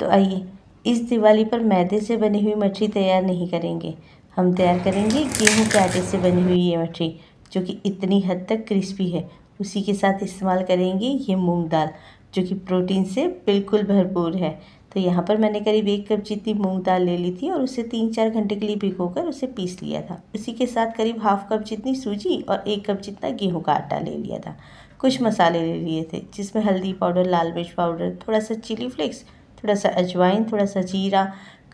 तो आइए इस दिवाली पर मैदे से बनी हुई मछली तैयार नहीं करेंगे हम तैयार करेंगे गेहूँ के आटे से बनी हुई ये मछली जो कि इतनी हद तक क्रिस्पी है उसी के साथ इस्तेमाल करेंगे ये मूंग दाल जो कि प्रोटीन से बिल्कुल भरपूर है तो यहाँ पर मैंने करीब एक कप जितनी मूंग दाल ले ली थी और उसे तीन चार घंटे के लिए भिगोकर उसे पीस लिया था उसी के साथ करीब हाफ कप जितनी सूजी और एक कप जितना गेहूं का आटा ले लिया था कुछ मसाले ले लिए थे जिसमें हल्दी पाउडर लाल मिर्च पाउडर थोड़ा सा चिली फ्लेक्स थोड़ा सा अजवाइन थोड़ा सा जीरा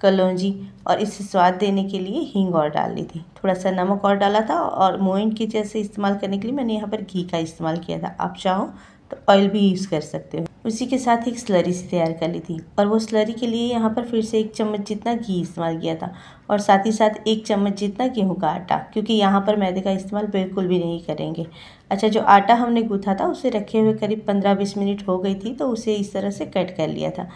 कलौजी और इसे स्वाद देने के लिए हींग और डाल ली थी थोड़ा सा नमक और डाला था और मोइन के जैसे इस्तेमाल करने के लिए मैंने यहाँ पर घी का इस्तेमाल किया था आप चाहो तो ऑयल भी यूज़ कर सकते हो उसी के साथ एक स्लरी से तैयार कर ली थी और वो स्लरी के लिए यहाँ पर फिर से एक चम्मच जितना घी इस्तेमाल किया था और साथ ही साथ एक चम्मच जितना गेहूँ का आटा क्योंकि यहाँ पर मैदे का इस्तेमाल बिल्कुल भी नहीं करेंगे अच्छा जो आटा हमने गूथा था उसे रखे हुए करीब पंद्रह बीस मिनट हो गई थी तो उसे इस तरह से कट कर लिया था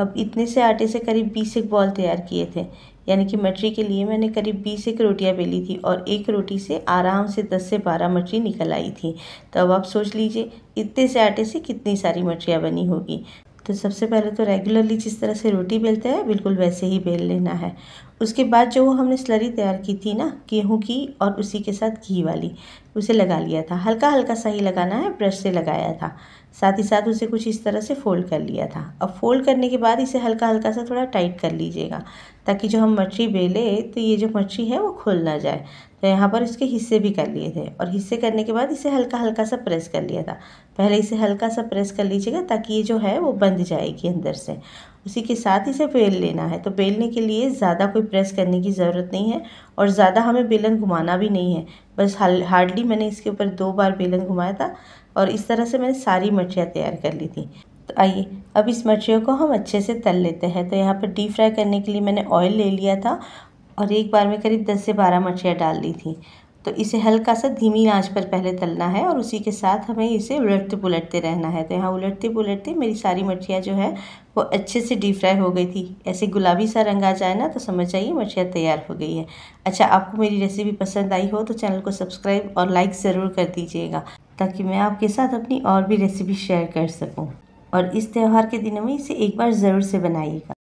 अब इतने से आटे से करीब बीस एक बॉल तैयार किए थे यानी कि मटरी के लिए मैंने करीब बीस एक रोटियां बेली थी और एक रोटी से आराम से दस से बारह मटरी निकल आई थी तो अब आप सोच लीजिए इतने से आटे से कितनी सारी मटरियाँ बनी होगी तो सबसे पहले तो रेगुलरली जिस तरह से रोटी बेलते हैं बिल्कुल वैसे ही बेल लेना है उसके बाद जो हमने स्लरी तैयार की थी ना गेहूँ की और उसी के साथ घी वाली उसे लगा लिया था हल्का हल्का सा ही लगाना है ब्रश से लगाया था साथ ही साथ उसे कुछ इस तरह से फ़ोल्ड कर लिया था अब फोल्ड करने के बाद इसे हल्का हल्का सा थोड़ा टाइट कर लीजिएगा ताकि जो हम मछली बेले तो ये जो मछली है वो खुल ना जाए तो यहाँ पर इसके हिस्से भी कर लिए थे और हिस्से करने के बाद इसे हल्का हल्का सा प्रेस कर लिया था पहले इसे हल्का सा प्रेस कर लीजिएगा ताकि ये जो है वो बंद जाएगी अंदर से उसी के साथ इसे बेल लेना है तो बेलने के लिए ज़्यादा कोई प्रेस करने की ज़रूरत नहीं है और ज़्यादा हमें बेलन घुमाना भी नहीं है बस हार्डली मैंने इसके ऊपर दो बार बेलन घुमाया था और इस तरह से मैंने सारी मछियाँ तैयार कर ली थी तो आइए अब इस मछियों को हम अच्छे से तल लेते हैं तो यहाँ पर डीप फ्राई करने के लिए मैंने ऑयल ले लिया था और एक बार में करीब दस से बारह मछियाँ डाल दी थी तो इसे हल्का सा धीमी आंच पर पहले तलना है और उसी के साथ हमें इसे उलटते पुलटते रहना है तो यहाँ उलटते पुलटते मेरी सारी मछियाँ जो है वो अच्छे से डीप फ्राई हो गई थी ऐसे गुलाबी सा रंग आ जाए ना तो समझ जाइए मछियाँ तैयार हो गई है अच्छा आपको मेरी रेसिपी पसंद आई हो तो चैनल को सब्सक्राइब और लाइक ज़रूर कर दीजिएगा ताकि मैं आपके साथ अपनी और भी रेसिपी शेयर कर सकूँ और इस त्यौहार के दिनों में इसे एक बार ज़रूर से बनाइएगा